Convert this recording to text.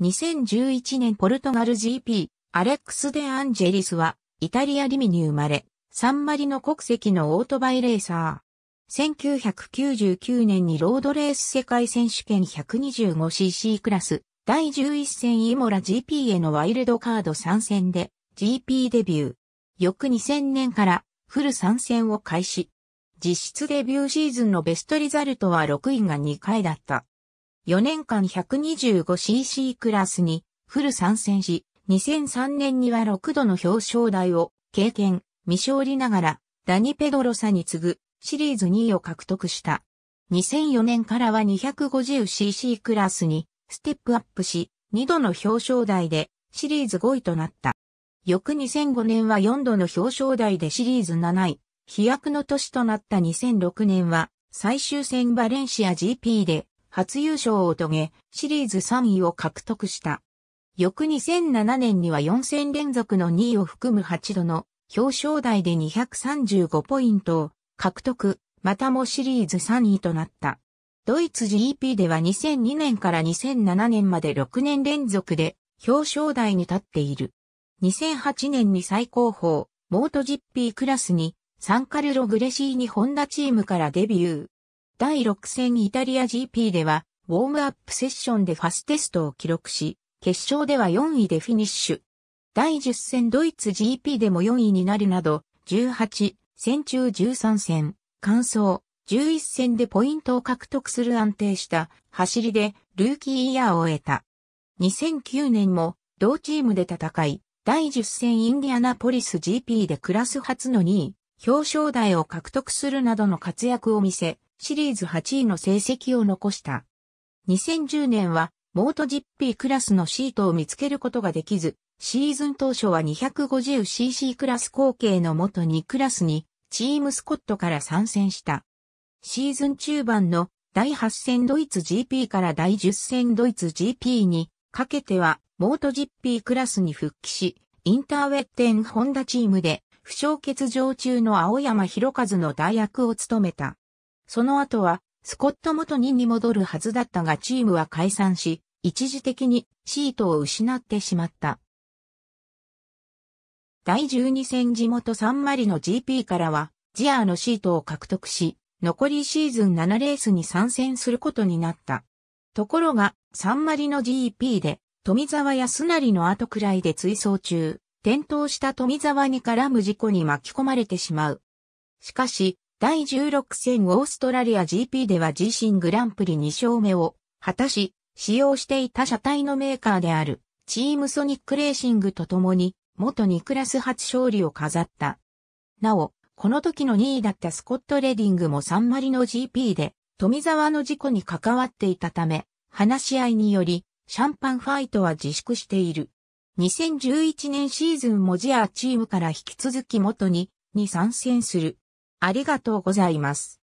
2011年ポルトガル GP、アレックス・デ・アンジェリスは、イタリア・リミに生まれ、サンマリの国籍のオートバイレーサー。1999年にロードレース世界選手権 125cc クラス、第11戦イモラ GP へのワイルドカード参戦で、GP デビュー。翌2000年から、フル参戦を開始。実質デビューシーズンのベストリザルトは6位が2回だった。4年間 125cc クラスにフル参戦し、2003年には6度の表彰台を経験、未勝利ながら、ダニ・ペドロサに次ぐシリーズ2位を獲得した。2004年からは 250cc クラスにステップアップし、2度の表彰台でシリーズ5位となった。翌2005年は4度の表彰台でシリーズ7位、飛躍の年となった2006年は最終戦バレンシア GP で初優勝を遂げ、シリーズ3位を獲得した。翌2007年には4戦連続の2位を含む8度の表彰台で235ポイントを獲得、またもシリーズ3位となった。ドイツ GP では2002年から2007年まで6年連続で表彰台に立っている。2008年に最高峰、モート GP クラスにサンカルロ・グレシーにホンダチームからデビュー。第6戦イタリア GP では、ウォームアップセッションでファステストを記録し、決勝では4位でフィニッシュ。第10戦ドイツ GP でも4位になるなど、18戦中13戦、完走、11戦でポイントを獲得する安定した走りでルーキーイヤーを得た。2009年も同チームで戦い、第10戦インディアナポリス GP でクラス初の2位、表彰台を獲得するなどの活躍を見せ、シリーズ8位の成績を残した。2010年は、モート GP クラスのシートを見つけることができず、シーズン当初は 250cc クラス後継の元2クラスに、チームスコットから参戦した。シーズン中盤の第8戦ドイツ GP から第10戦ドイツ GP にかけては、モート GP クラスに復帰し、インターウェッテンホンダチームで、負傷欠場中の青山博和の代役を務めた。その後は、スコット元2に戻るはずだったがチームは解散し、一時的にシートを失ってしまった。第12戦地元サンマリの GP からは、ジアーのシートを獲得し、残りシーズン7レースに参戦することになった。ところが、サンマリの GP で、富沢康成の後くらいで追走中、転倒した富沢に絡む事故に巻き込まれてしまう。しかし、第16戦オーストラリア GP では自身グランプリ2勝目を果たし、使用していた車体のメーカーであるチームソニックレーシングと共に元にクラス初勝利を飾った。なお、この時の2位だったスコット・レディングも3割マリの GP で富沢の事故に関わっていたため、話し合いによりシャンパンファイトは自粛している。2011年シーズンもジアーチームから引き続き元にに参戦する。ありがとうございます。